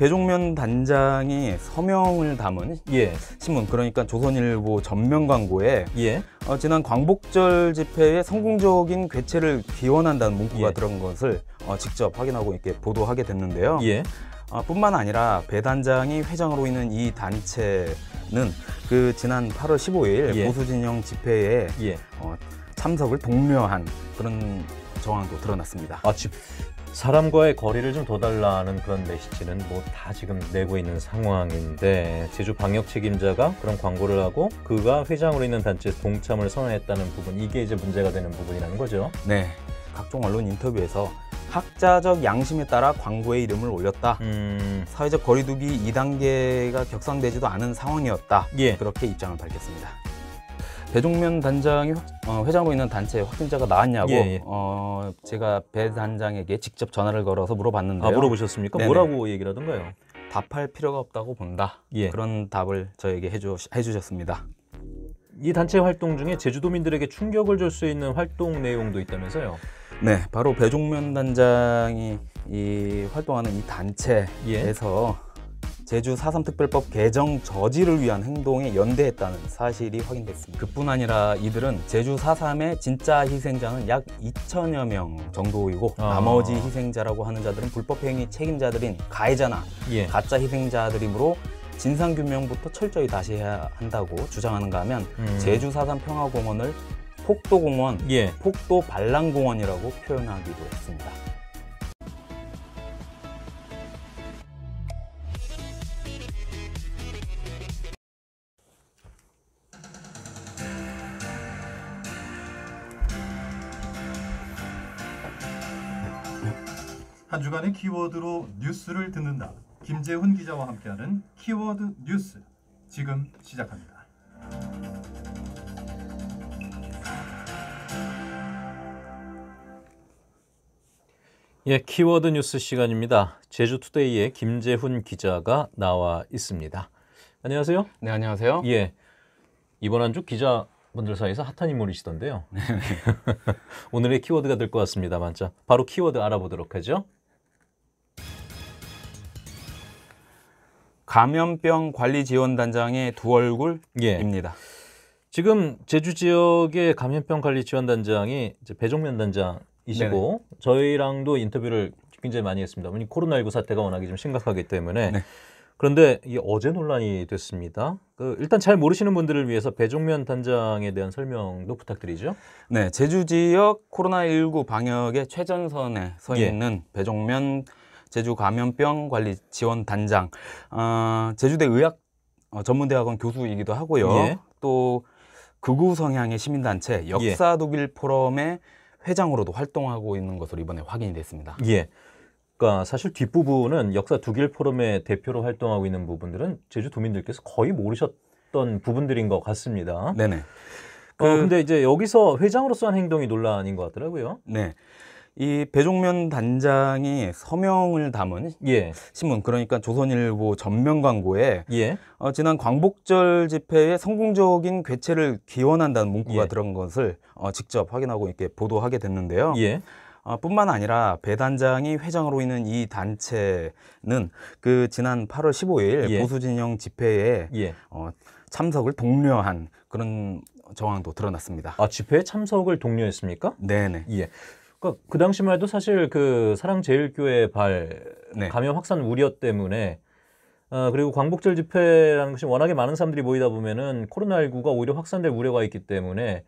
배종면 단장이 서명을 담은 예. 신문 그러니까 조선일보 전면 광고에 예. 어, 지난 광복절 집회의 성공적인 괴체를 기원한다는 문구가 예. 들어간 것을 어, 직접 확인하고 이렇게 보도하게 됐는데요. 예. 어, 뿐만 아니라 배 단장이 회장으로 있는 이 단체는 그 지난 8월 15일 보수 예. 진영 집회에 예. 어, 참석을 독려한 그런 정황도 드러났습니다. 아, 집, 사람과의 거리를 좀 둬달라 하는 그런 메시지는 뭐 다 지금 내고 있는 상황인데 제주 방역 책임자가 그런 광고를 하고 그가 회장으로 있는 단체 에 동참을 선언했다는 부분 이게 이제 문제가 되는 부분이라는 거죠. 네. 각종 언론 인터뷰에서 학자적 양심에 따라 광고의 이름을 올렸다. 음... 사회적 거리두기 2단계가 격상되지도 않은 상황이었다. 예. 그렇게 입장을 밝혔습니다. 배종면 단장이 어, 회장으로 있는 단체에 확진자가 나왔냐고 예, 예. 어, 제가 배 단장에게 직접 전화를 걸어서 물어봤는데요. 아, 물어보셨습니까? 네네. 뭐라고 얘기를 하던가요? 답할 필요가 없다고 본다. 예. 그런 답을 저에게 해주, 해주셨습니다. 이 단체 활동 중에 제주도민들에게 충격을 줄 수 있는 활동 내용도 있다면서요? 네, 바로 배종면 단장이 이 활동하는 이 단체에서 예. 제주 4.3특별법 개정 저지를 위한 행동에 연대했다는 사실이 확인됐습니다. 그뿐 아니라 이들은 제주 4.3의 진짜 희생자는 약 2천여 명 정도이고 아. 나머지 희생자라고 하는 자들은 불법행위 책임자들인 가해자나 예. 가짜 희생자들이므로 진상규명부터 철저히 다시 해야 한다고 주장하는가 하면 음. 제주 4.3 평화공원을 폭도공원, 예. 폭도반란공원이라고 표현하기도 했습니다. 시간의 키워드로 뉴스를 듣는다. 김재훈 기자와 함께하는 키워드 뉴스 지금 시작합니다. 예, 키워드 뉴스 시간입니다. 제주투데이의 김재훈 기자가 나와 있습니다. 안녕하세요. 네, 안녕하세요. 예, 이번 한 주 기자분들 사이에서 핫한 인물이시던데요. 네. 오늘의 키워드가 될 것 같습니다, 만자. 바로 키워드 알아보도록 하죠. 감염병 관리 지원 단장의 두 예. 얼굴입니다. 예. 지금 제주 지역의 감염병 관리 지원 단장이 배종면 단장이시고 네네. 저희랑도 인터뷰를 굉장히 많이 했습니다. 코로나19 사태가 워낙에 좀 심각하기 때문에 네. 그런데 이 어제 논란이 됐습니다. 그 일단 잘 모르시는 분들을 위해서 배종면 단장에 대한 설명도 부탁드리죠. 네, 제주 지역 코로나19 방역의 최전선에 서 예. 있는 예. 배종면 제주 감염병 관리 지원 단장, 어, 제주대 의학 어, 전문대학원 교수이기도 하고요. 예. 또 극우 성향의 시민단체 역사 예. 독일 포럼의 회장으로도 활동하고 있는 것으로 이번에 확인이 됐습니다. 예. 그러니까 사실 뒷부분은 역사 독일 포럼의 대표로 활동하고 있는 부분들은 제주 도민들께서 거의 모르셨던 부분들인 것 같습니다. 네네. 어, 그... 어, 근데 이제 여기서 회장으로서 한 행동이 논란인 것 같더라고요. 네. 이 배종면 단장이 서명을 담은 예. 신문 그러니까 조선일보 전면 광고에 예. 어, 지난 광복절 집회의 성공적인 괴체를 기원한다는 문구가 예. 들어간 것을 어, 직접 확인하고 이렇게 보도하게 됐는데요. 예. 어, 뿐만 아니라 배 단장이 회장으로 있는 이 단체는 그 지난 8월 15일 예. 보수진영 집회에 예. 어, 참석을 독려한 그런 정황도 드러났습니다. 아 집회에 참석을 독려했습니까? 네네. 예. 그까그 그 당시만 해도 사실 그 사랑제일교회 발 네. 감염 확산 우려 때문에 어, 그리고 광복절 집회라는 것이 워낙에 많은 사람들이 모이다 보면은 코로나19가 오히려 확산될 우려가 있기 때문에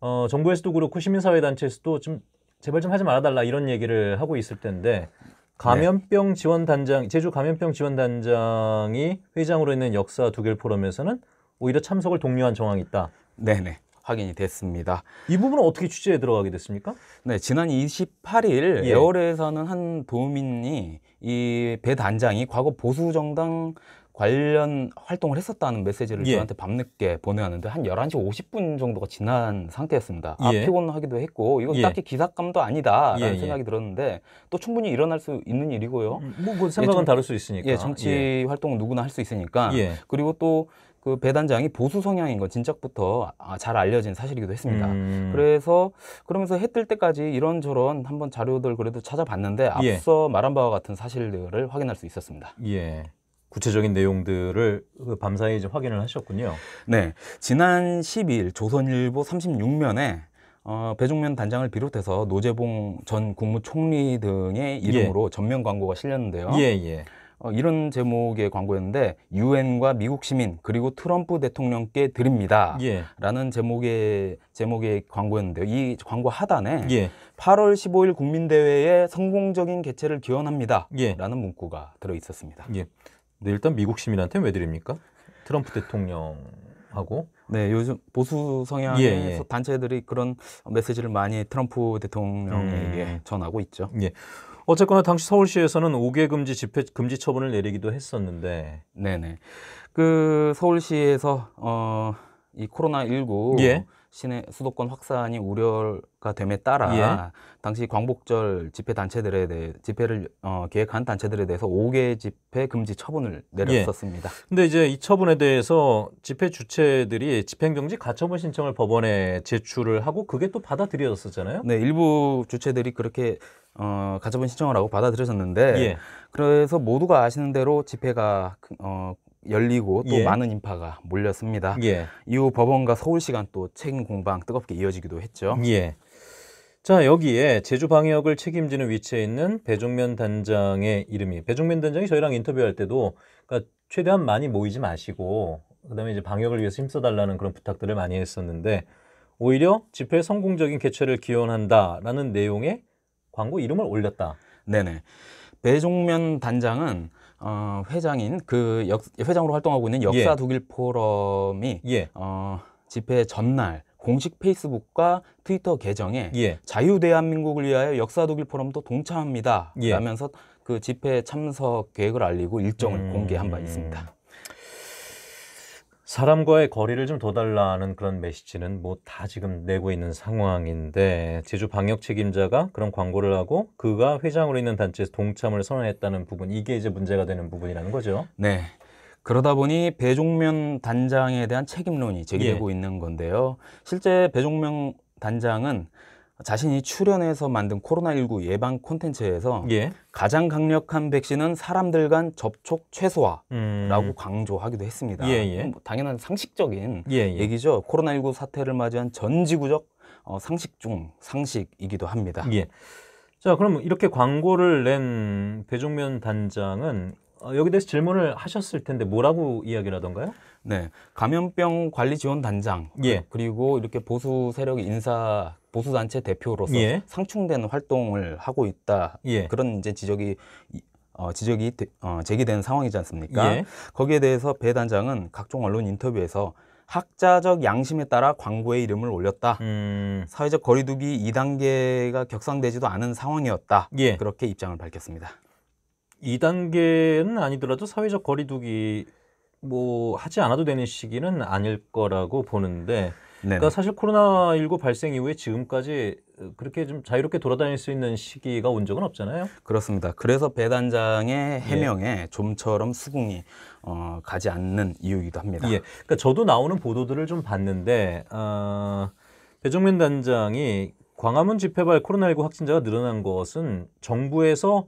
어, 정부에서도 그렇고 시민사회단체에서도 좀 제발 좀 하지 말아달라 이런 얘기를 하고 있을 텐데 감염병 네. 지원 단장 제주 감염병 지원 단장이 회장으로 있는 역사 두길 포럼에서는 오히려 참석을 독려한 정황이 있다. 네네. 확인이 됐습니다. 이 부분은 어떻게 취재에 들어가게 됐습니까? 네, 지난 28일 예. 에어에서는 한 도민이 이 배 단장이 과거 보수 정당 관련 활동을 했었다는 메시지를 예. 저한테 밤늦게 보내왔는데 한 11시 50분 정도가 지난 상태였습니다. 아, 예. 피곤하기도 했고 이건 예. 딱히 기사감도 아니다라는 예, 예. 생각이 들었는데 또 충분히 일어날 수 있는 일이고요. 음, 뭐, 뭐 생각은 정, 예, 다를 수 있으니까. 예, 정치 활동은 누구나 할 수 있으니까. 그리고 또그 배단장이 보수 성향인 건 진작부터 아, 잘 알려진 사실이기도 했습니다. 음. 그래서 그러면서 해뜰 때까지 이런저런 한번 자료들 그래도 찾아봤는데 예. 앞서 예. 말한 바와 같은 사실들을 확인할 수 있었습니다. 예. 구체적인 내용들을 그 밤사이 이제 확인을 하셨군요. 네. 지난 12일 조선일보 36면에 어, 배종면 단장을 비롯해서 노재봉 전 국무총리 등의 이름으로 예. 전면 광고가 실렸는데요. 예, 예. 어, 이런 제목의 광고였는데 유엔과 미국 시민 그리고 트럼프 대통령께 드립니다. 예. 라는 제목의 제목의 광고였는데요. 이 광고 하단에 예. 8월 15일 국민대회에 성공적인 개최를 기원합니다. 예. 라는 문구가 들어 있었습니다. 예. 네, 일단 미국 시민한테 왜 드립니까? 트럼프 대통령하고 네, 요즘 보수 성향의 예, 예. 단체들이 그런 메시지를 많이 트럼프 대통령에게 음... 전하고 있죠. 예. 어쨌거나 당시 서울시에서는 5개 금지 집회 금지 처분을 내리기도 했었는데. 네네. 그 서울시에서 어이 코로나 19 예. 시내 수도권 확산이 우려가 됨에 따라 예. 당시 광복절 집회 단체들에 대해 집회를 어, 계획한 단체들에 대해서 5개 집회 금지 처분을 내렸었습니다. 예. 근데 이제 이 처분에 대해서 집회 주체들이 집행정지 가처분 신청을 법원에 제출을 하고 그게 또 받아들여졌었잖아요. 네, 일부 주체들이 그렇게 어, 가처분 신청을 하고 받아들여졌는데 예. 그래서 모두가 아시는 대로 집회가 어, 열리고 또 예. 많은 인파가 몰렸습니다. 예. 이후 법원과 서울시간 또 책임 공방 뜨겁게 이어지기도 했죠. 예. 자 여기에 제주 방역을 책임지는 위치에 있는 배종면 단장의 이름이 배종면 단장이 저희랑 인터뷰할 때도 그러니까 최대한 많이 모이지 마시고 그다음에 이제 방역을 위해서 힘써달라는 그런 부탁들을 많이 했었는데 오히려 집회 성공적인 개최를 기원한다라는 내용의 광고 이름을 올렸다. 네네. 배종면 단장은 어, 회장인 그 역, 회장으로 활동하고 있는 역사 예. 독일 포럼이 예. 어, 집회 전날 공식 페이스북과 트위터 계정에 예. 자유 대한민국을 위하여 역사 독일 포럼도 동참합니다. 예. 라면서 그 집회 참석 계획을 알리고 일정을 음... 공개한 바 있습니다. 음. 사람과의 거리를 좀 둬달라는 그런 메시지는 뭐 다 지금 내고 있는 상황인데 제주 방역 책임자가 그런 광고를 하고 그가 회장으로 있는 단체에서 동참을 선언했다는 부분 이게 이제 문제가 되는 부분이라는 거죠. 네. 그러다 보니 배종면 단장에 대한 책임론이 제기되고 예. 있는 건데요. 실제 배종면 단장은 자신이 출연해서 만든 코로나19 예방 콘텐츠에서 예. 가장 강력한 백신은 사람들 간 접촉 최소화라고 음. 강조하기도 했습니다. 예예. 예. 뭐 당연한 상식적인 예예. 예. 얘기죠. 코로나19 사태를 맞이한 전 지구적 어, 상식 중 상식이기도 합니다. 예. 자, 그럼 이렇게 광고를 낸 배종면 단장은 어, 여기 대해서 질문을 하셨을 텐데 뭐라고 이야기를 하던가요? 네, 감염병 관리 지원 단장 예. 그리고 이렇게 보수 세력 인사 보수단체 대표로서 예. 상충된 활동을 하고 있다. 예. 그런 이제 지적이 어, 지적이 되, 어, 제기된 상황이지 않습니까? 예. 거기에 대해서 배 단장은 각종 언론 인터뷰에서 학자적 양심에 따라 광고의 이름을 올렸다. 음... 사회적 거리두기 2단계가 격상되지도 않은 상황이었다. 예. 그렇게 입장을 밝혔습니다. 2단계는 아니더라도 사회적 거리두기 뭐 하지 않아도 되는 시기는 아닐 거라고 보는데 그러니까 사실 코로나19 발생 이후에 지금까지 그렇게 좀 자유롭게 돌아다닐 수 있는 시기가 온 적은 없잖아요. 그렇습니다. 그래서 배단장의 예. 해명에 예. 좀처럼 수긍이 어, 가지 않는 이유이기도 합니다. 예. 그러니까 저도 나오는 보도들을 좀 봤는데 어, 아, 배종민 단장이 광화문 집회발 코로나19 확진자가 늘어난 것은 정부에서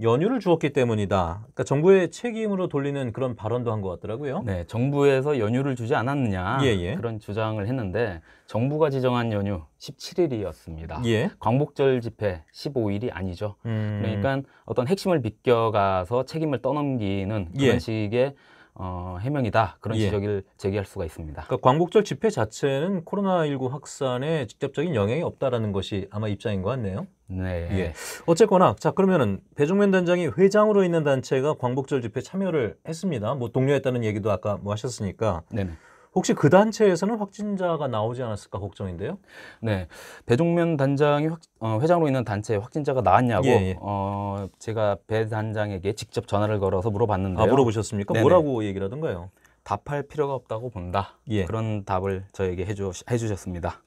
연유를 주었기 때문이다. 그러니까 정부의 책임으로 돌리는 그런 발언도 한 것 같더라고요. 네, 정부에서 연유를 주지 않았느냐 예, 예. 그런 주장을 했는데 정부가 지정한 연휴 17일이었습니다. 예. 광복절 집회 15일이 아니죠. 음... 그러니까 어떤 핵심을 비껴가서 책임을 떠넘기는 예. 그런 식의 어, 해명이다 그런 예. 지적을 제기할 수가 있습니다. 그러니까 광복절 집회 자체는 코로나19 확산에 직접적인 영향이 없다라는 것이 아마 입장인 것 같네요. 네. 예. 어쨌거나 자 그러면은 배종면 단장이 회장으로 있는 단체가 광복절 집회 참여를 했습니다. 뭐 동료했다는 얘기도 아까 뭐 하셨으니까. 네. 혹시 그 단체에서는 확진자가 나오지 않았을까 걱정인데요. 네, 배종면 단장이 확, 어, 회장으로 있는 단체에 확진자가 나왔냐고 예, 예. 어, 제가 배 단장에게 직접 전화를 걸어서 물어봤는데요. 아 물어보셨습니까? 네네. 뭐라고 얘기를 하던가요? 답할 필요가 없다고 본다. 예. 그런 답을 저에게 해주, 해주셨습니다.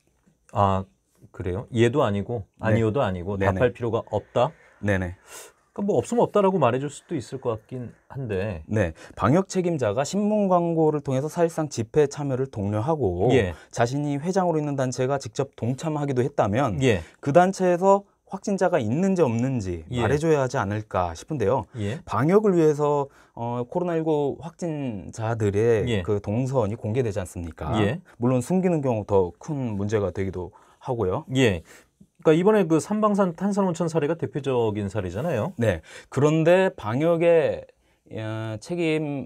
아 그래요? 얘도 아니고 아니오도 아니고 네. 네네. 답할 필요가 없다. 네네. 그러니까 뭐 없으면 없다라고 말해줄 수도 있을 것 같긴 한데. 네, 방역 책임자가 신문 광고를 통해서 사실상 집회 참여를 독려하고 예. 자신이 회장으로 있는 단체가 직접 동참하기도 했다면 예. 그 단체에서 확진자가 있는지 없는지 예. 말해줘야 하지 않을까 싶은데요. 예. 방역을 위해서 어, 코로나19 확진자들의 예. 그 동선이 공개되지 않습니까? 예. 물론 숨기는 경우 더 큰 문제가 되기도 하고요. 예. 그러니까 이번에 그 삼방산 탄산온천 사례가 대표적인 사례잖아요. 네. 그런데 방역에 어, 책임이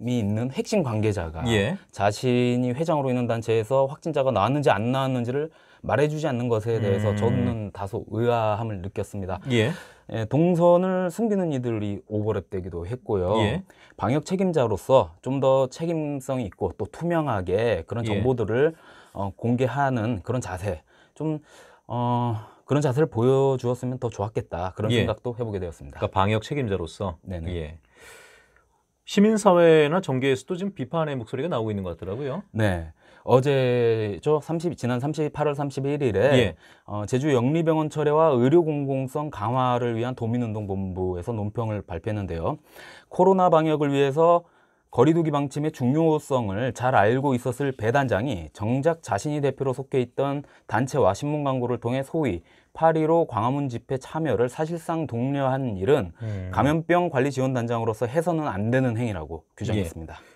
있는 핵심 관계자가 예. 자신이 회장으로 있는 단체에서 확진자가 나왔는지 안 나왔는지를 말해주지 않는 것에 대해서 음. 저는 다소 의아함을 느꼈습니다. 예. 예, 동선을 숨기는 이들이 오버랩되기도 했고요. 예. 방역 책임자로서 좀 더 책임성이 있고 또 투명하게 그런 예. 정보들을 어, 공개하는 그런 자세 좀 어, 그런 자세를 보여주었으면 더 좋았겠다 그런 예. 생각도 해보게 되었습니다. 그러니까 방역 책임자로서 네네. 예. 시민사회나 정계에서도 지금 비판의 목소리가 나오고 있는 것 같더라고요. 네. 어제죠. 30, 지난 38월 31일에 예. 어, 제주 영리병원 철회와 의료 공공성 강화를 위한 도민운동본부에서 논평을 발표했는데요. 코로나 방역을 위해서 거리두기 방침의 중요성을 잘 알고 있었을 배 단장이 정작 자신이 대표로 속해 있던 단체와 신문 광고를 통해 소위 8.15 광화문 집회 참여를 사실상 독려한 일은 음. 감염병 관리 지원단장으로서 해서는 안 되는 행위라고 규정했습니다. 예.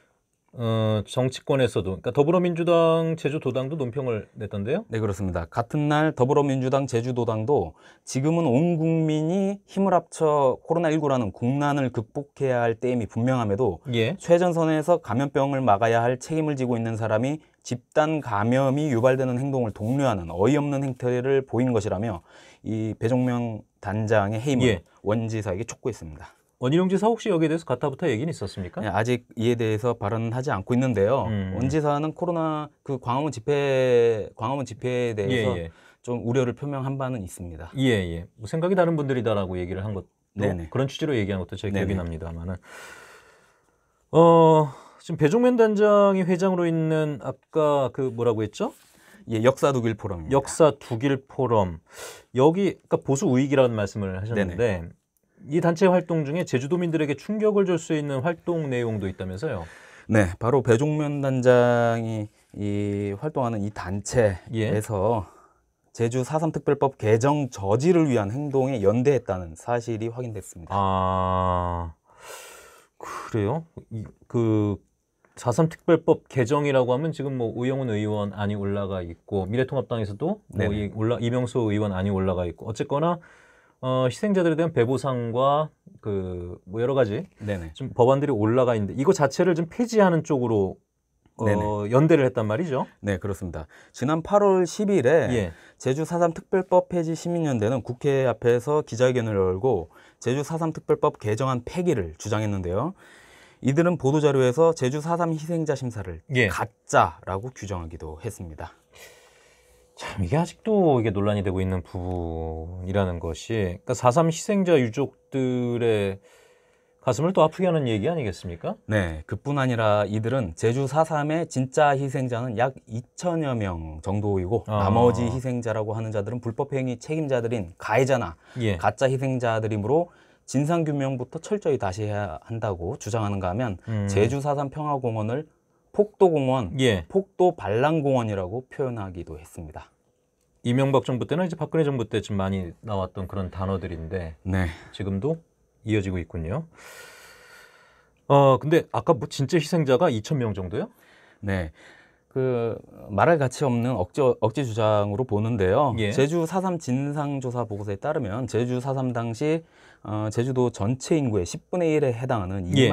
어, 정치권에서도 그러니까 더불어민주당 제주도당도 논평을 냈던데요. 네 그렇습니다. 같은 날 더불어민주당 제주도당도 지금은 온 국민이 힘을 합쳐 코로나19라는 국난을 극복해야 할 때임이 분명함에도 예. 최전선에서 감염병을 막아야 할 책임을 지고 있는 사람이 집단 감염이 유발되는 행동을 독려하는 어이없는 행태를 보인 것이라며 이 배종명 단장의 해임을 예. 원지사에게 촉구했습니다. 원희룡 지사 혹시 여기에 대해서 가타부터 얘기는 있었습니까? 네, 아직 이에 대해서 발언은 하지 않고 있는데요. 음. 원 지사는 코로나 그 광화문 집회 광화문 집회에 대해서 예, 예. 좀 우려를 표명한 바는 있습니다. 예, 예. 뭐 생각이 다른 분들이다라고 얘기를 한 것도 네네. 네. 그런 취지로 얘기한 것도 제 기억이 네, 네. 납니다만은 어, 지금 배종면 단장이 회장으로 있는 아까 그 뭐라고 했죠? 예, 역사 독일 포럼 역사 독일 포럼. 여기 그러니까 보수 우익이라는 말씀을 하셨는데 네네. 이 단체 활동 중에 제주도민들에게 충격을 줄 수 있는 활동 내용도 있다면서요? 네, 바로 배종면 단장이 이 활동하는 이 단체에서 예. 제주 4.3 특별법 개정 저지를 위한 행동에 연대했다는 사실이 확인됐습니다. 아, 그래요? 이, 그4.3 특별법 개정이라고 하면 지금 뭐 우영훈 의원 안이 올라가 있고 미래통합당에서도 뭐이 올라, 이명수 의원 안이 올라가 있고 어쨌거나 어, 희생자들에 대한 배보상과 그뭐 여러 가지 네네. 좀 법안들이 올라가 있는데 이거 자체를 좀 폐지하는 쪽으로 어, 연대를 했단 말이죠. 네, 그렇습니다. 지난 8월 10일에 예. 제주 4.3 특별법 폐지 시민연대는 국회 앞에서 기자회견을 열고 제주 4.3 특별법 개정안 폐기를 주장했는데요. 이들은 보도자료에서 제주 4.3 희생자 심사를 예. 가짜라고 규정하기도 했습니다. 참 이게 아직도 이게 논란이 되고 있는 부분이라는 것이 그러니까 4.3 희생자 유족들의 가슴을 또 아프게 하는 얘기 아니겠습니까? 네, 그뿐 아니라 이들은 제주 4.3의 진짜 희생자는 약 2천여 명 정도이고 아. 나머지 희생자라고 하는 자들은 불법행위 책임자들인 가해자나 예. 가짜 희생자들이므로 진상규명부터 철저히 다시 해야 한다고 주장하는가 하면 음. 제주 4.3 평화공원을 폭도공원, 예. 폭도 반란공원이라고 표현하기도 했습니다. 이명박 정부 때나 이제 박근혜 정부 때쯤 많이 나왔던 그런 단어들인데 네. 지금도 이어지고 있군요. 어 근데 아까 뭐 진짜 희생자가 2천 명 정도요? 네. 그 말할 가치 없는 억제 억지 주장으로 보는데요. 예. 제주 4.3 진상조사 보고서에 따르면 제주 4.3 당시 어, 제주도 전체 인구의 10분의 1에 해당하는 2만 예.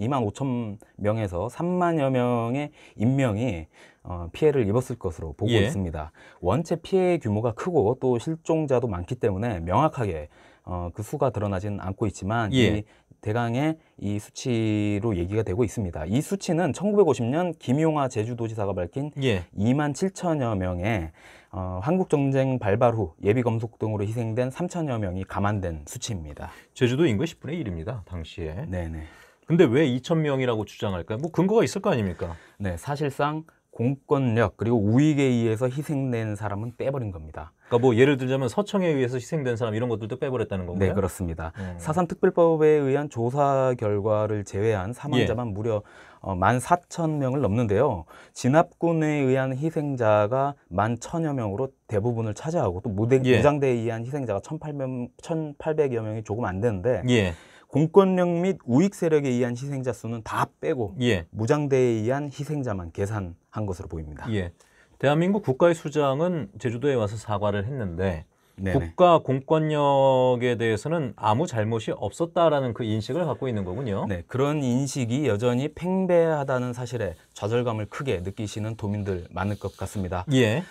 2만 5천 명에서 3만여 명의 인명이 어, 피해를 입었을 것으로 보고 예. 있습니다. 원체 피해 규모가 크고 또 실종자도 많기 때문에 명확하게 어, 그 수가 드러나지는 않고 있지만 예. 이 대강의 이 수치로 얘기가 되고 있습니다. 이 수치는 1950년 김용하 제주도지사가 밝힌 예. 2만 7천여 명의 어, 한국 전쟁 발발 후 예비 검속 등으로 희생된 3천여 명이 감안된 수치입니다. 제주도 인구의 10분의 1입니다. 당시에. 네네. 근데 왜 2천 명이라고 주장할까요? 뭐 근거가 있을 거 아닙니까? 네, 사실상 공권력 그리고 우익에 의해서 희생된 사람은 빼버린 겁니다. 그러니까 뭐 예를 들자면 서청에 의해서 희생된 사람 이런 것들도 빼버렸다는 거고요. 네, 그렇습니다. 음. 사상 특별법에 의한 조사 결과를 제외한 사망자만 예. 무려 어, 만4천명을 넘는데요. 진압군에 의한 희생자가 1 1 0여 명으로 대부분을 차지하고 또 무대, 예. 무장대에 의한 희생자가 1 8 0 1,800여 명이 조금 안 되는데 예. 공권력 및 우익 세력에 의한 희생자 수는 다 빼고 예. 무장대에 의한 희생자만 계산한 것으로 보입니다. 예. 대한민국 국가의 수장은 제주도에 와서 사과를 했는데 네네. 국가 공권력에 대해서는 아무 잘못이 없었다라는 그 인식을 갖고 있는 거군요. 네, 그런 인식이 여전히 팽배하다는 사실에 좌절감을 크게 느끼시는 도민들 많을 것 같습니다. 예.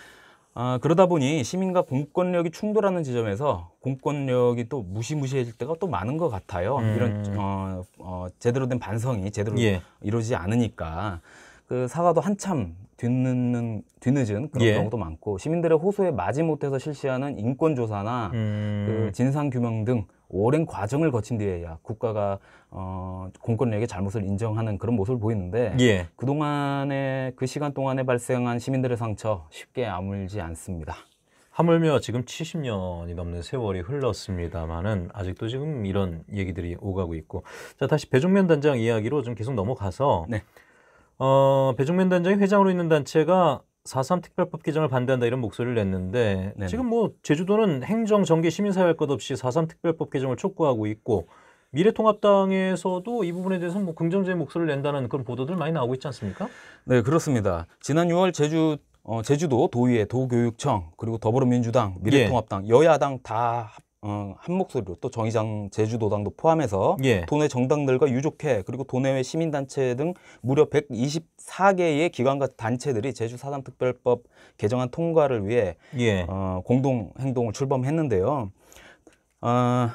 아, 그러다 보니 시민과 공권력이 충돌하는 지점에서 공권력이 또 무시무시해질 때가 또 많은 것 같아요. 음. 이런 어, 어, 제대로 된 반성이 제대로 예. 이루어지지 않으니까 그 사과도 한참 뒤늦는 뒤늦은 그런 예. 경우도 많고 시민들의 호소에 마지못해서 실시하는 인권 조사나 음. 그 진상 규명 등 오랜 과정을 거친 뒤에야 국가가 어, 공권력의 잘못을 인정하는 그런 모습을 보이는데 예. 그 동안에 그 시간 동안에 발생한 시민들의 상처 쉽게 아물지 않습니다. 하물며 지금 70년이 넘는 세월이 흘렀습니다만은 아직도 지금 이런 얘기들이 오가고 있고 자 다시 배종면 단장 이야기로 좀 계속 넘어가서. 네. 어, 배종민 단장이 회장으로 있는 단체가 4.3 특별법 개정을 반대한다 이런 목소리를 냈는데 네네. 지금 뭐 제주도는 행정, 정계, 시민사회 할 것 없이 4.3 특별법 개정을 촉구하고 있고 미래통합당에서도 이 부분에 대해서 뭐 긍정적인 목소리를 낸다는 그런 보도들 많이 나오고 있지 않습니까? 네, 그렇습니다. 지난 6월 제주 어, 제주도 도의회 도교육청 그리고 더불어민주당 예. 미래통합당 예. 여야당 다 합. 어, 한 목소리로 또 정의장 제주도당도 포함해서 예. 도내 정당들과 유족회 그리고 도내외 시민단체 등 무려 124개의 기관과 단체들이 제주 사단특별법 개정안 통과를 위해 예. 어, 공동 행동을 출범했는데요. 어,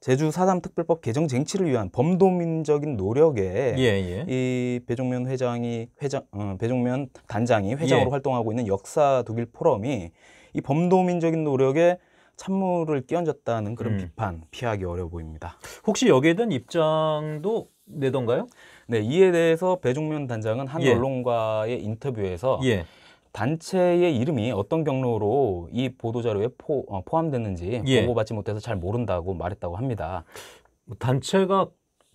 제주 사담특별법 개정 쟁취를 위한 범도민적인 노력에 예, 예. 이 배종면 회장이 회장 어, 배종면 단장이 회장으로 예. 활동하고 있는 역사 독일 포럼이 이 범도민적인 노력에 찬물을 끼얹었다는 그런 음. 비판 피하기 어려 보입니다. 혹시 여기에 대한 입장도 내던가요? 네, 이에 대해서 배종면 단장은 한 예. 언론과의 인터뷰에서 예. 단체의 이름이 어떤 경로로 이 보도자료에 포, 어, 포함됐는지 예. 보고받지 못해서 잘 모른다고 말했다고 합니다. 뭐 단체가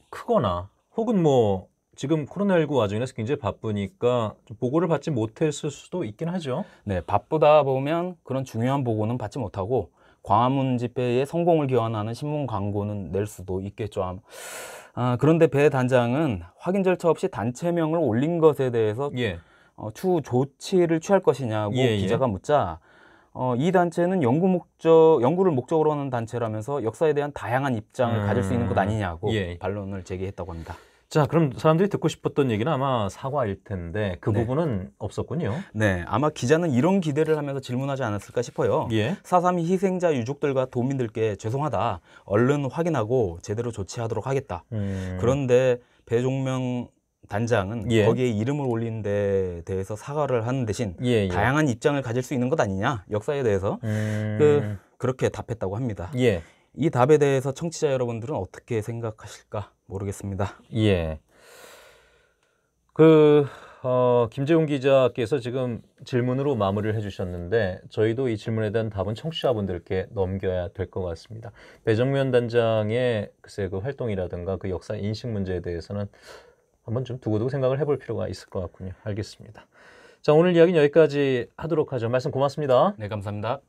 크거나 혹은 뭐 지금 코로나19 와중에서 굉장히 바쁘니까 보고를 받지 못했을 수도 있긴 하죠. 네, 바쁘다 보면 그런 중요한 보고는 받지 못하고 광화문 집회에 성공을 기원하는 신문 광고는 낼 수도 있겠죠. 아, 그런데 배 단장은 확인 절차 없이 단체명을 올린 것에 대해서 예. 어, 추후 조치를 취할 것이냐고 예, 예. 기자가 묻자 어, 이 단체는 연구 목적, 연구를 목적으로 하는 단체라면서 역사에 대한 다양한 입장을 음... 가질 수 있는 음. 것 아니냐고 예. 반론을 제기했다고 합니다. 자, 그럼 사람들이 듣고 싶었던 얘기는 아마 사과일 텐데 그 네. 부분은 없었군요. 네, 아마 기자는 이런 기대를 하면서 질문하지 않았을까 싶어요. 예. 4.3 희생자 유족들과 도민들께 죄송하다. 얼른 확인하고 제대로 조치하도록 하겠다. 음. 그런데 배종명 단장은 예. 거기에 이름을 올린 데 대해서 사과를 하는 대신 예예. 예. 다양한 입장을 가질 수 있는 것 아니냐 역사에 대해서 음... 그, 그렇게 답했다고 합니다. 예. 이 답에 대해서 청취자 여러분들은 어떻게 생각하실까 모르겠습니다. 예. 그, 어, 김재훈 기자께서 지금 질문으로 마무리를 해주셨는데, 저희도 이 질문에 대한 답은 청취자분들께 넘겨야 될 것 같습니다. 배정면 단장의 글쎄 그 활동이라든가 그 역사 인식 문제에 대해서는 한번 좀 두고두고 생각을 해볼 필요가 있을 것 같군요. 알겠습니다. 자, 오늘 이야기는 여기까지 하도록 하죠. 말씀 고맙습니다. 네, 감사합니다.